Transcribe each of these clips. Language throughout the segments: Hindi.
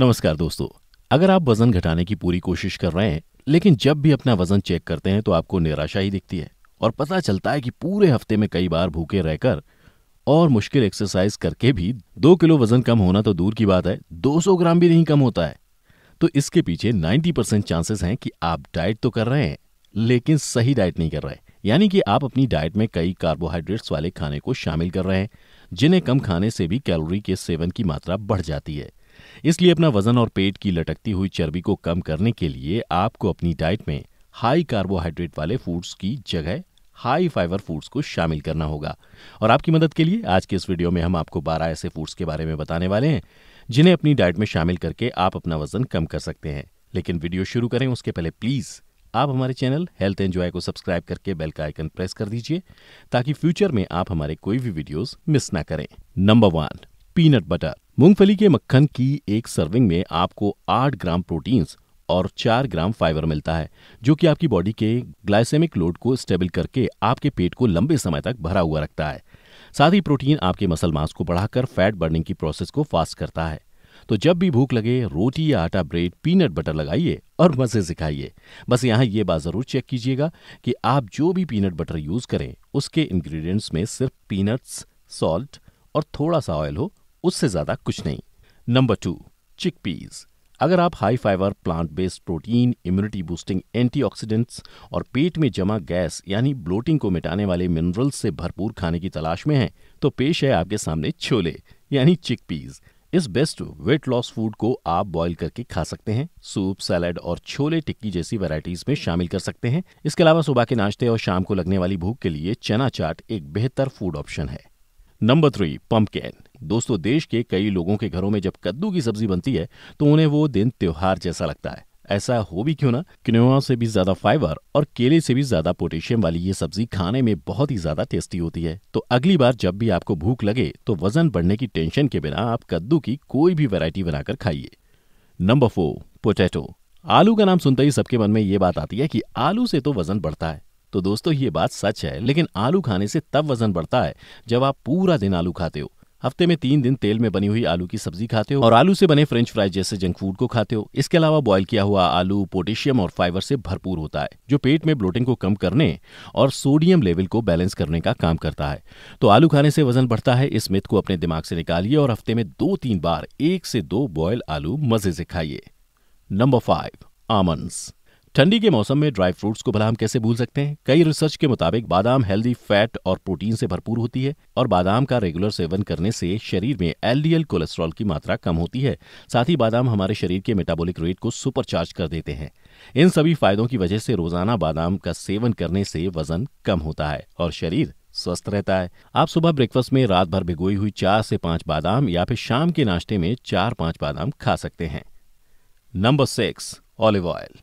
नमस्कार दोस्तों अगर आप वजन घटाने की पूरी कोशिश कर रहे हैं लेकिन जब भी अपना वजन चेक करते हैं तो आपको निराशा ही दिखती है और पता चलता है कि पूरे हफ्ते में कई बार भूखे रहकर और मुश्किल एक्सरसाइज करके भी दो किलो वजन कम होना तो दूर की बात है 200 ग्राम भी नहीं कम होता है तो इसके पीछे 90 परसेंट चांसेस हैं कि आप डाइट तो कर रहे हैं लेकिन सही डाइट नहीं कर रहे यानी कि आप अपनी डाइट में कई कार्बोहाइड्रेट्स वाले खाने को शामिल कर रहे हैं जिन्हें कम खाने से भी कैलोरी के सेवन की मात्रा बढ़ जाती है इसलिए अपना वजन और पेट की लटकती हुई चर्बी को कम करने के लिए आपको अपनी डाइट में हाई कार्बोहाइड्रेट वाले फूड्स की जगह हाई फाइबर फूड्स को शामिल करना होगा और आपकी मदद के लिए आज के इस वीडियो में हम आपको 12 ऐसे फूड्स के बारे में बताने वाले हैं जिन्हें अपनी डाइट में शामिल करके आप अपना वजन कम कर सकते हैं लेकिन वीडियो शुरू करें उसके पहले प्लीज़ आप हमारे चैनल हेल्थ एंजॉय को सब्सक्राइब करके बेल का आइकन प्रेस कर दीजिए ताकि फ्यूचर में आप हमारे कोई भी वीडियोस मिस ना करें नंबर वन पीनट बटर मूंगफली के मक्खन की एक सर्विंग में आपको 8 ग्राम प्रोटीन्स और 4 ग्राम फाइबर मिलता है जो कि आपकी बॉडी के ग्लाइसेमिक लोड को स्टेबल करके आपके पेट को लंबे समय तक भरा हुआ रखता है साथ ही प्रोटीन आपके मसल मास को बढ़ाकर फैट बर्निंग की प्रोसेस को फास्ट करता है तो जब भी भूख लगे रोटी या आटा ब्रेड पीनट बटर लगाइए और मज़े से खाइए बस यहाँ ये बात ज़रूर चेक कीजिएगा कि आप जो भी पीनट बटर यूज़ करें उसके इंग्रेडिएंट्स में सिर्फ पीनट्स सॉल्ट और थोड़ा सा ऑयल हो उससे ज्यादा कुछ नहीं नंबर टू चिक अगर आप high fibre plant based protein immunity boosting antioxidants और पेट में जमा गैस यानी ब्लोटिंग को मिटाने वाले मिनरल्स से भरपूर खाने की तलाश में हैं तो पेश है आपके सामने छोले यानी चिक पीज इस बेस्ट वेट लॉस फूड को आप बॉईल करके खा सकते हैं सूप सैलड और छोले टिक्की जैसी वैरायटीज में शामिल कर सकते हैं इसके अलावा सुबह के नाश्ते और शाम को लगने वाली भूख के लिए चना चाट एक बेहतर फूड ऑप्शन है नंबर थ्री पंपकेन दोस्तों देश के कई लोगों के घरों में जब कद्दू की सब्जी बनती है तो उन्हें वो दिन त्योहार जैसा लगता है ऐसा हो भी क्यों ना किनोआ से भी ज्यादा फाइबर और केले से भी ज्यादा पोटेशियम वाली ये सब्जी खाने में बहुत ही ज्यादा टेस्टी होती है तो अगली बार जब भी आपको भूख लगे तो वजन बढ़ने की टेंशन के बिना आप कद्दू की कोई भी वैरायटी बनाकर खाइए नंबर फोर पोटैटो आलू का नाम सुनते ही सबके मन में ये बात आती है कि आलू से तो वजन बढ़ता है तो दोस्तों ये बात सच है लेकिन आलू खाने से तब वजन बढ़ता है जब आप पूरा दिन आलू खाते हो हफ्ते में तीन दिन तेल में बनी हुई आलू की सब्जी खाते हो और आलू से बने फ्रेंच फ्राइज जैसे जंक फूड को खाते हो इसके अलावा बॉयल किया हुआ आलू पोटेशियम और फाइबर से भरपूर होता है जो पेट में ब्लोटिंग को कम करने और सोडियम लेवल को बैलेंस करने का काम करता है तो आलू खाने से वजन बढ़ता है इस मिथ को अपने दिमाग से निकालिए और हफ्ते में दो तीन बार एक से दो बॉयल आलू मजे से खाइए नंबर फाइव आमंड्स ठंडी के मौसम में ड्राई फ्रूट्स को भला हम कैसे भूल सकते हैं कई रिसर्च के मुताबिक बादाम हेल्दी फैट और प्रोटीन से भरपूर होती है और बादाम का रेगुलर सेवन करने से शरीर में एलडीएल कोलेस्ट्रॉल की मात्रा कम होती है साथ ही बादाम हमारे शरीर के मेटाबॉलिक रेट को सुपरचार्ज कर देते हैं इन सभी फायदों की वजह से रोजाना बादाम का सेवन करने से वजन कम होता है और शरीर स्वस्थ रहता है आप सुबह ब्रेकफास्ट में रात भर भिगोई हुई चार से पांच बादाम या फिर शाम के नाश्ते में चार पांच बादाम खा सकते हैं नंबर सिक्स ऑलिव ऑयल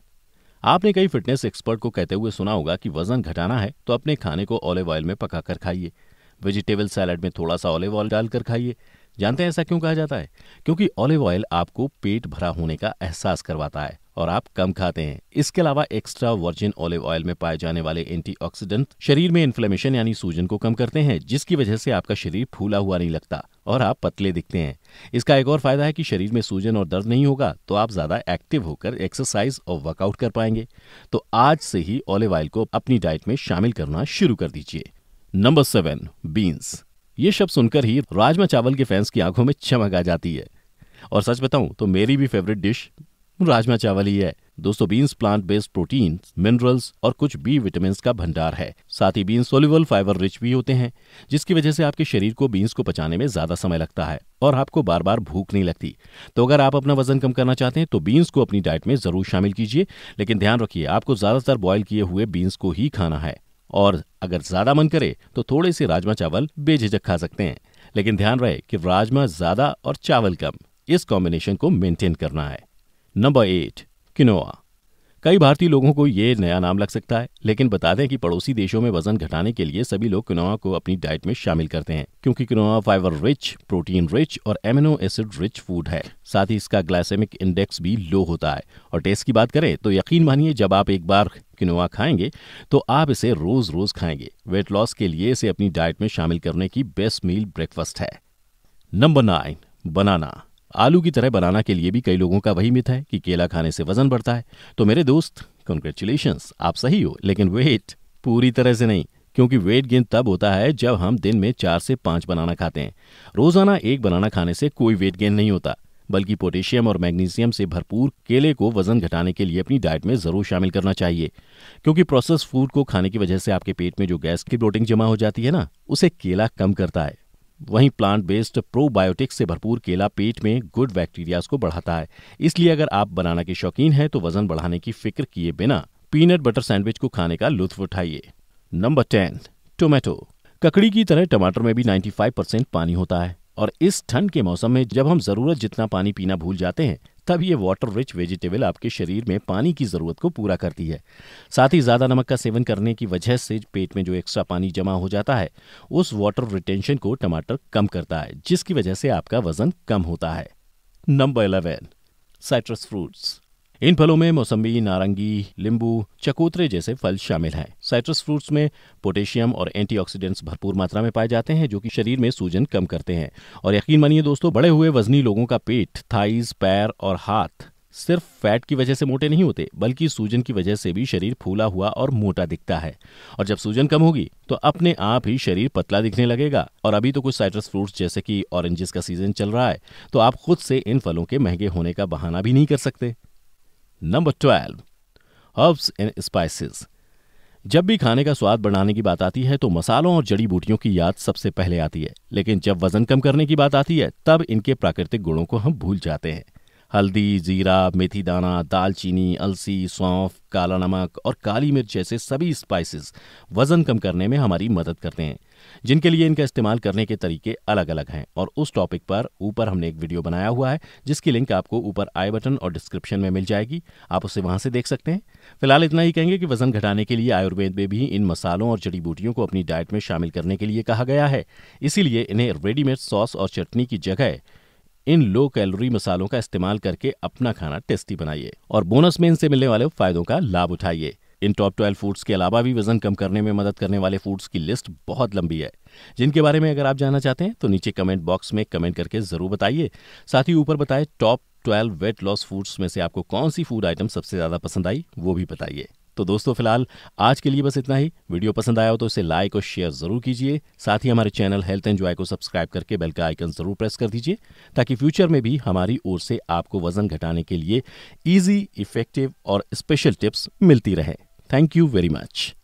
आपने कई फिटनेस एक्सपर्ट को कहते हुए सुना होगा कि वजन घटाना है तो अपने खाने को ऑलिव ऑयल में पकाकर खाइए वेजिटेबल सैलड में थोड़ा सा ऑलिव ऑयल डालकर खाइए जानते हैं ऐसा क्यों कहा जाता है क्योंकि ऑलिव ऑयल आपको पेट भरा होने का एहसास करवाता है और आप कम खाते हैं इसके अलावा एक्स्ट्रा वर्जिन ऑलिव ऑयल में पाए जाने वाले एंटीऑक्सीडेंट शरीर में इन्फ्लेमेशन यानी सूजन को कम करते हैं जिसकी वजह से आपका शरीर फूला हुआ नहीं लगता और आप पतले दिखते हैं इसका एक और फायदा है कि शरीर में सूजन और दर्द नहीं होगा तो आप ज्यादा एक्टिव होकर एक्सरसाइज और वर्कआउट कर पाएंगे तो आज से ही ऑलिव ऑयल को अपनी डाइट में शामिल करना शुरू कर दीजिए नंबर सेवन बीन्स ये शब्द सुनकर ही राजमा चावल के फैंस की आंखों में चमक आ जाती है और सच बताऊं तो मेरी भी फेवरेट डिश राजमा चावल ही है दोस्तों beans plant based protein minerals और कुछ बी विटामिन का भंडार है साथ ही बीन्स सोल्यूबल फाइबर रिच भी होते हैं जिसकी वजह से आपके शरीर को बीन्स को पचाने में ज्यादा समय लगता है और आपको बार बार भूख नहीं लगती तो अगर आप अपना वजन कम करना चाहते हैं तो बीन्स को अपनी डाइट में जरूर शामिल कीजिए लेकिन ध्यान रखिए आपको ज्यादातर बॉयल किए हुए बीन्स को ही खाना है और अगर ज्यादा मन करे तो थोड़े से राजमा चावल बेझिझक खा सकते हैं लेकिन ध्यान रहे कि राजमा ज्यादा और चावल कम इस कॉम्बिनेशन को मेंटेन करना है नंबर एट किनोआ कई भारतीय लोगों को ये नया नाम लग सकता है लेकिन बता दें कि पड़ोसी देशों में वजन घटाने के लिए सभी लोग किनोआ को अपनी डाइट में शामिल करते हैं क्योंकि quinoa fibre rich protein rich और एमिनो एसिड रिच फूड है साथ ही इसका ग्लाइसेमिक इंडेक्स भी लो होता है और टेस्ट की बात करें तो यकीन मानिए जब आप एक बार किनोआ खाएंगे तो आप इसे रोज रोज खाएंगे वेट लॉस के लिए इसे अपनी डाइट में शामिल करने की बेस्ट मील ब्रेकफास्ट है नंबर नाइन बनाना आलू की तरह बनाना के लिए भी कई लोगों का वही मिथ है कि केला खाने से वजन बढ़ता है तो मेरे दोस्त कंग्रेचुलेशन आप सही हो लेकिन वेट पूरी तरह से नहीं क्योंकि वेट गेन तब होता है जब हम दिन में चार से पांच बनाना खाते हैं रोजाना एक बनाना खाने से कोई वेट गेन नहीं होता बल्कि पोटेशियम और मैग्नीशियम से भरपूर केले को वजन घटाने के लिए अपनी डाइट में जरूर शामिल करना चाहिए क्योंकि प्रोसेस फूड को खाने की वजह से आपके पेट में जो गैस की ब्लोटिंग जमा हो जाती है ना उसे केला कम करता है वहीं प्लांट बेस्ड प्रोबायोटिक्स से भरपूर केला पेट में गुड बैक्टीरियाज को बढ़ाता है इसलिए अगर आप बनाना के शौकीन हैं तो वजन बढ़ाने की फिक्र किए बिना पीनट बटर सैंडविच को खाने का लुत्फ उठाइए नंबर टेन टोमेटो ककड़ी की तरह टमाटर में भी 95 परसेंट पानी होता है और इस ठंड के मौसम में जब हम जरूरत जितना पानी पीना भूल जाते हैं तब ये वाटर रिच वेजिटेबल आपके शरीर में पानी की ज़रूरत को पूरा करती है साथ ही ज़्यादा नमक का सेवन करने की वजह से पेट में जो एक्स्ट्रा पानी जमा हो जाता है उस वाटर रिटेंशन को टमाटर कम करता है जिसकी वजह से आपका वजन कम होता है नंबर इलेवन साइट्रस फ्रूट्स इन फलों में मौसम्बी नारंगी लींबू चकोतरे जैसे फल शामिल हैं साइट्रस फ्रूट्स में पोटेशियम और एंटीऑक्सीडेंट्स भरपूर मात्रा में पाए जाते हैं जो कि शरीर में सूजन कम करते हैं और यकीन मानिए दोस्तों बड़े हुए वजनी लोगों का पेट थाइज पैर और हाथ सिर्फ फैट की वजह से मोटे नहीं होते बल्कि सूजन की वजह से भी शरीर फूला हुआ और मोटा दिखता है और जब सूजन कम होगी तो अपने आप ही शरीर पतला दिखने लगेगा और अभी तो कुछ साइट्रस फ्रूट्स जैसे कि ऑरेंजेस का सीजन चल रहा है तो आप खुद से इन फलों के महंगे होने का बहाना भी नहीं कर सकते number twelve herbs and spices जब भी खाने का स्वाद बढ़ाने की बात आती है तो मसालों और जड़ी बूटियों की याद सबसे पहले आती है लेकिन जब वजन कम करने की बात आती है तब इनके प्राकृतिक गुणों को हम भूल जाते हैं हल्दी जीरा मेथी दाना दालचीनी अलसी सौंफ काला नमक और काली मिर्च जैसे सभी स्पाइसेस वज़न कम करने में हमारी मदद करते हैं जिनके लिए इनका इस्तेमाल करने के तरीके अलग अलग हैं और उस टॉपिक पर ऊपर हमने एक वीडियो बनाया हुआ है जिसकी लिंक आपको ऊपर आई बटन और डिस्क्रिप्शन में मिल जाएगी आप उसे वहां से देख सकते हैं फिलहाल इतना ही कहेंगे कि वजन घटाने के लिए आयुर्वेद में भी इन मसालों और जड़ी बूटियों को अपनी डाइट में शामिल करने के लिए कहा गया है इसीलिए इन्हें रेडीमेड सॉस और चटनी की जगह इन लो कैलोरी मसालों का इस्तेमाल करके अपना खाना टेस्टी बनाइए और बोनस में इनसे मिलने वाले फायदों का लाभ उठाइए इन टॉप ट्वेल्व फूड्स के अलावा भी वजन कम करने में मदद करने वाले फूड्स की लिस्ट बहुत लंबी है जिनके बारे में अगर आप जानना चाहते हैं तो नीचे कमेंट बॉक्स में कमेंट करके जरूर बताइए साथ ही ऊपर बताए top twelve weight loss foods में से आपको कौन सी फूड आइटम सबसे ज़्यादा पसंद आई वो भी बताइए तो दोस्तों फिलहाल आज के लिए बस इतना ही वीडियो पसंद आया हो तो इसे लाइक और शेयर जरूर कीजिए साथ ही हमारे चैनल हेल्थ एंड जॉय को सब्सक्राइब करके बेल का आइकन जरूर प्रेस कर दीजिए ताकि फ्यूचर में भी हमारी ओर से आपको वजन घटाने के लिए इजी इफेक्टिव और स्पेशल टिप्स मिलती रहे थैंक यू वेरी मच